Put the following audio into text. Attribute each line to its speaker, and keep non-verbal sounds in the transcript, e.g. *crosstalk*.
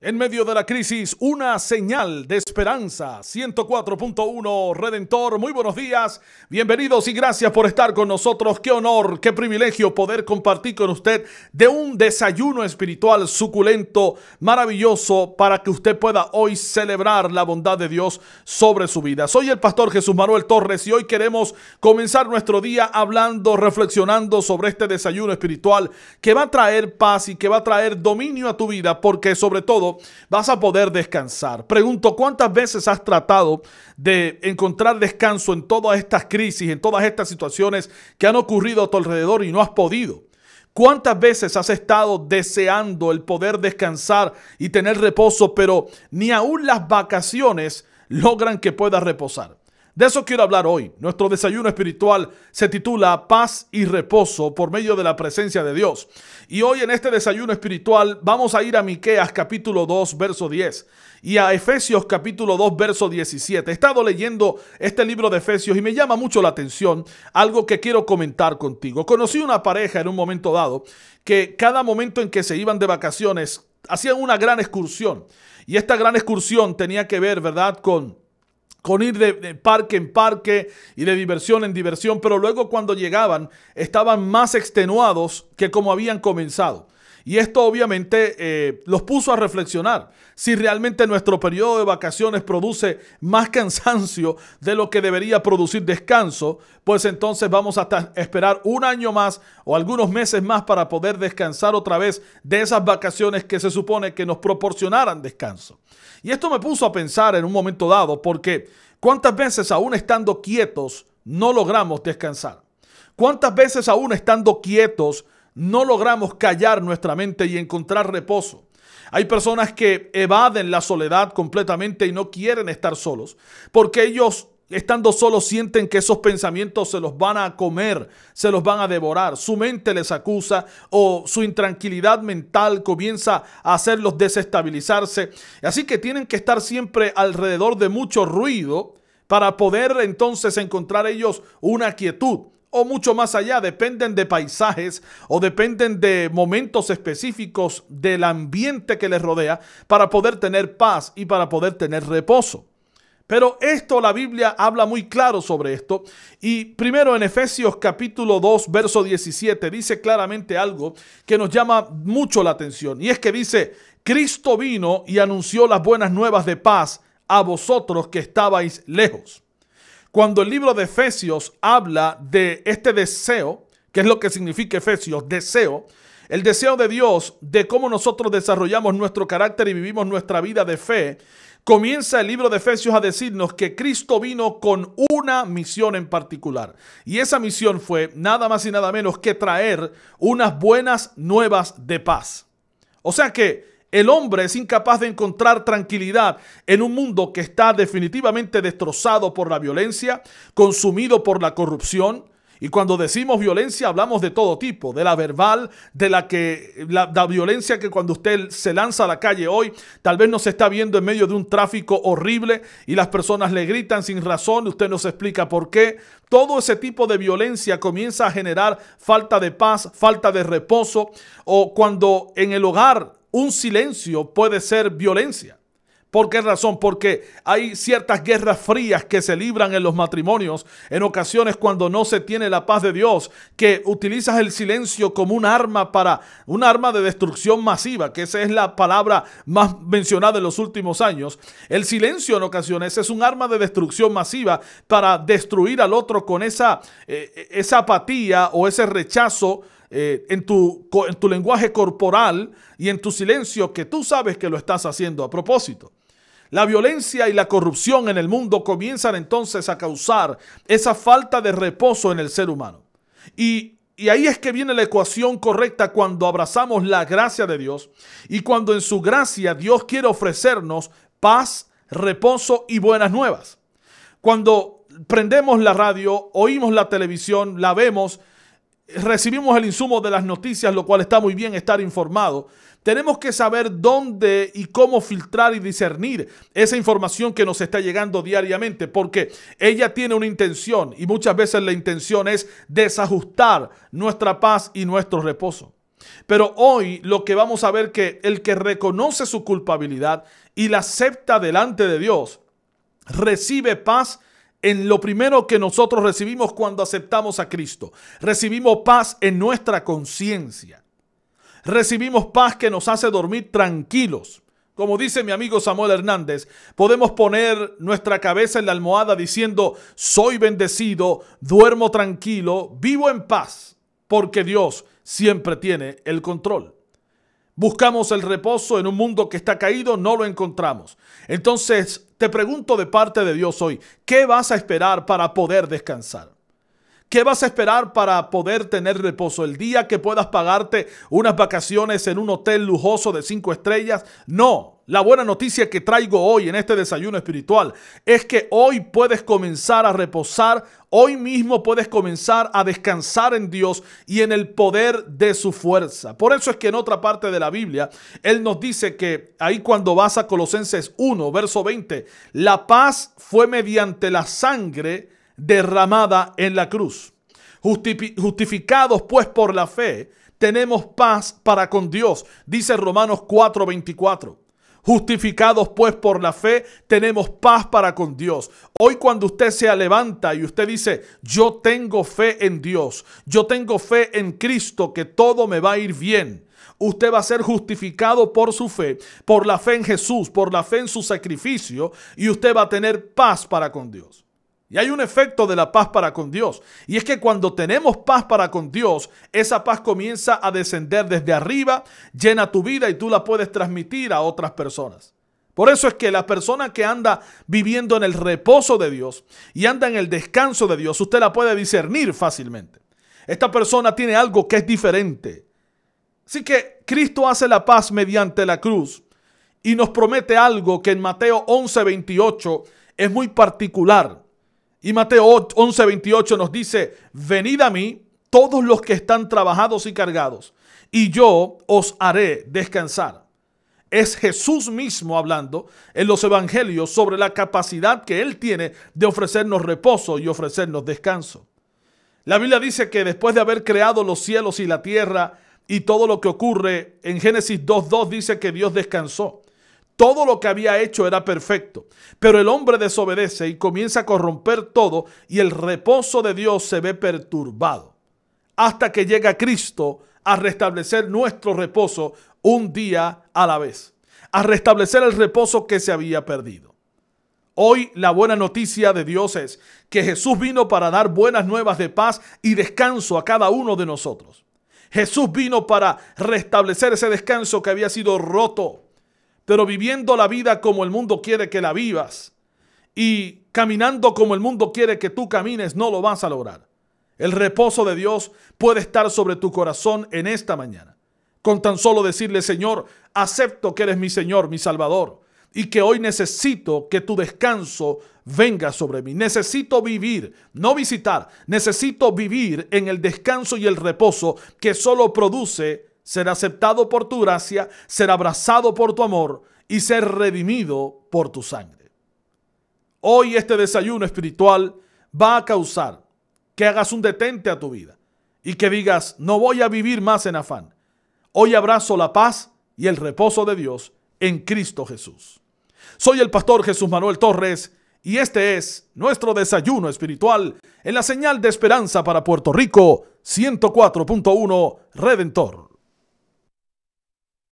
Speaker 1: En medio de la crisis, una señal de esperanza. 104.1 Redentor, muy buenos días. Bienvenidos y gracias por estar con nosotros. Qué honor, qué privilegio poder compartir con usted de un desayuno espiritual suculento, maravilloso, para que usted pueda hoy celebrar la bondad de Dios sobre su vida. Soy el pastor Jesús Manuel Torres y hoy queremos comenzar nuestro día hablando, reflexionando sobre este desayuno espiritual que va a traer paz y que va a traer dominio a tu vida, porque sobre todo vas a poder descansar. Pregunto, ¿cuántas veces has tratado de encontrar descanso en todas estas crisis, en todas estas situaciones que han ocurrido a tu alrededor y no has podido? ¿Cuántas veces has estado deseando el poder descansar y tener reposo, pero ni aún las vacaciones logran que puedas reposar? De eso quiero hablar hoy. Nuestro desayuno espiritual se titula Paz y Reposo por medio de la presencia de Dios. Y hoy en este desayuno espiritual vamos a ir a Miqueas capítulo 2, verso 10 y a Efesios capítulo 2, verso 17. He estado leyendo este libro de Efesios y me llama mucho la atención algo que quiero comentar contigo. Conocí una pareja en un momento dado que cada momento en que se iban de vacaciones hacían una gran excursión. Y esta gran excursión tenía que ver, ¿verdad?, con con ir de, parque en parque y de diversión en diversión, pero luego cuando llegaban estaban más extenuados que como habían comenzado. Y esto obviamente eh, los puso a reflexionar si realmente nuestro periodo de vacaciones produce más *laughs* cansancio de lo que debería producir descanso, pues entonces vamos a esperar un año más o algunos meses más para poder descansar otra vez de esas vacaciones que se supone que nos proporcionaran descanso. Y esto me puso a pensar en un momento dado, porque ¿cuántas veces aún estando quietos no logramos descansar? ¿Cuántas veces aún estando quietos no logramos callar nuestra mente y encontrar reposo. Hay personas que evaden la soledad completamente y no quieren estar solos, porque ellos estando solos sienten que esos pensamientos se los van a comer, se los van a devorar, su mente les acusa o su intranquilidad mental comienza a hacerlos desestabilizarse. Así que tienen que estar siempre alrededor de mucho ruido para poder entonces encontrar ellos una quietud o mucho más allá, dependen de paisajes o dependen de momentos específicos del ambiente que les rodea para poder tener paz y para poder tener reposo. Pero esto la Biblia habla muy claro sobre esto. Y primero en Efesios capítulo 2, verso 17, dice claramente algo que nos llama mucho la atención. Y es que dice, Cristo vino y anunció las buenas nuevas de paz a vosotros que estabais lejos cuando el libro de Efesios habla de este deseo, que es lo que significa Efesios, deseo, el deseo de Dios de cómo nosotros desarrollamos nuestro carácter y vivimos nuestra vida de fe, comienza el libro de Efesios a decirnos que Cristo vino con una misión en particular. Y esa misión fue nada más y nada menos que traer unas buenas nuevas de paz. O sea que el hombre es incapaz de encontrar tranquilidad en un mundo que está definitivamente destrozado por la violencia, consumido por la corrupción, y cuando decimos violencia hablamos de todo tipo, de la verbal, de la que la, violencia que cuando usted se lanza a la calle hoy, tal vez no se está viendo en medio de un tráfico horrible y las personas le gritan sin razón, usted nos explica por qué. Todo ese tipo de violencia comienza a generar falta de paz, falta de reposo o cuando en el hogar un silencio puede ser violencia. ¿Por qué razón? Porque hay ciertas guerras frías que se libran en los matrimonios, en ocasiones cuando no se tiene la paz de Dios, que utilizas el silencio como un arma para un arma de destrucción masiva, que esa es la palabra más mencionada en los últimos años. El silencio en ocasiones es un arma de destrucción masiva para destruir al otro con esa, eh, esa apatía o ese rechazo. Eh, en tu lenguaje corporal y en tu silencio que tú sabes que lo estás haciendo a propósito. La violencia y la corrupción en el mundo comienzan entonces a causar esa falta de reposo en el ser humano. Y, ahí es que viene la ecuación correcta cuando abrazamos la gracia de Dios y cuando en su gracia Dios quiere ofrecernos paz, reposo y buenas nuevas. Cuando prendemos la radio, oímos la televisión, la vemos, recibimos el insumo de las noticias, lo cual está muy bien estar informado, tenemos que saber dónde y cómo filtrar y discernir esa información que nos está llegando diariamente, porque ella tiene una intención y muchas veces la intención es desajustar nuestra paz y nuestro reposo. Pero hoy lo que vamos a ver que el que reconoce su culpabilidad y la acepta delante de Dios, recibe paz en lo primero que nosotros recibimos cuando aceptamos a Cristo. Recibimos paz en nuestra conciencia recibimos paz que nos hace dormir tranquilos. Como dice mi amigo Samuel Hernández, podemos poner nuestra cabeza en la almohada diciendo, soy bendecido, duermo tranquilo, vivo en paz, porque Dios siempre tiene el control. Buscamos el reposo en un mundo que está caído, no lo encontramos. Entonces, te pregunto de parte de Dios hoy, ¿qué vas a esperar para poder descansar? ¿Qué vas a esperar para poder tener reposo? El día que puedas pagarte unas vacaciones en un hotel lujoso de cinco estrellas. No, la buena noticia que traigo hoy en este desayuno espiritual es que hoy puedes comenzar a reposar, hoy mismo puedes comenzar a descansar en Dios y en el poder de su fuerza. Por eso es que en otra parte de la Biblia, Él nos dice que ahí cuando vas a Colosenses 1, verso 20, la paz fue mediante la sangre derramada en la cruz. Justificados pues por la fe, tenemos paz para con Dios, dice Romanos 4:24. Justificados pues por la fe, tenemos paz para con Dios. Hoy cuando usted se levanta y usted dice, yo tengo fe en Dios, yo tengo fe en Cristo, que todo me va a ir bien. Usted va a ser justificado por su fe, por la fe en Jesús, por la fe en su sacrificio, y usted va a tener paz para con Dios. Y hay un efecto de la paz para con Dios. Y es que cuando tenemos paz para con Dios, esa paz comienza a descender desde arriba, llena tu vida y tú la puedes transmitir a otras personas. Por eso es que la persona que anda viviendo en el reposo de Dios y anda en el descanso de Dios, usted la puede discernir fácilmente. Esta persona tiene algo que es diferente. Así que Cristo hace la paz mediante la cruz y nos promete algo que en Mateo 11:28 es muy particular. Y Mateo 28 nos dice, venid a mí todos los que están trabajados y cargados, y yo os haré descansar. Es Jesús mismo hablando en los evangelios sobre la capacidad que Él tiene de ofrecernos reposo y ofrecernos descanso. La Biblia dice que después de haber creado los cielos y la tierra y todo lo que ocurre, en Génesis 2.2 dice que Dios descansó. Todo lo que había hecho era perfecto, pero el hombre desobedece y comienza a corromper todo y el reposo de Dios se ve perturbado. Hasta que llega Cristo a restablecer nuestro reposo un día a la vez, a restablecer el reposo que se había perdido. Hoy la buena noticia de Dios es que Jesús vino para dar buenas nuevas de paz y descanso a cada uno de nosotros. Jesús vino para restablecer ese descanso que había sido roto pero viviendo la vida como el mundo quiere que la vivas y caminando como el mundo quiere que tú camines, no lo vas a lograr. El reposo de Dios puede estar sobre tu corazón en esta mañana. Con tan solo decirle, Señor, acepto que eres mi Señor, mi Salvador, y que hoy necesito que tu descanso venga sobre mí. Necesito vivir, no visitar, necesito vivir en el descanso y el reposo que solo produce ser aceptado por tu gracia, ser abrazado por tu amor y ser redimido por tu sangre. Hoy este desayuno espiritual va a causar que hagas un detente a tu vida y que digas, no voy a vivir más en afán. Hoy abrazo la paz y el reposo de Dios en Cristo Jesús. Soy el pastor Jesús Manuel Torres y este es nuestro desayuno espiritual en la señal de esperanza para Puerto Rico 104.1 Redentor.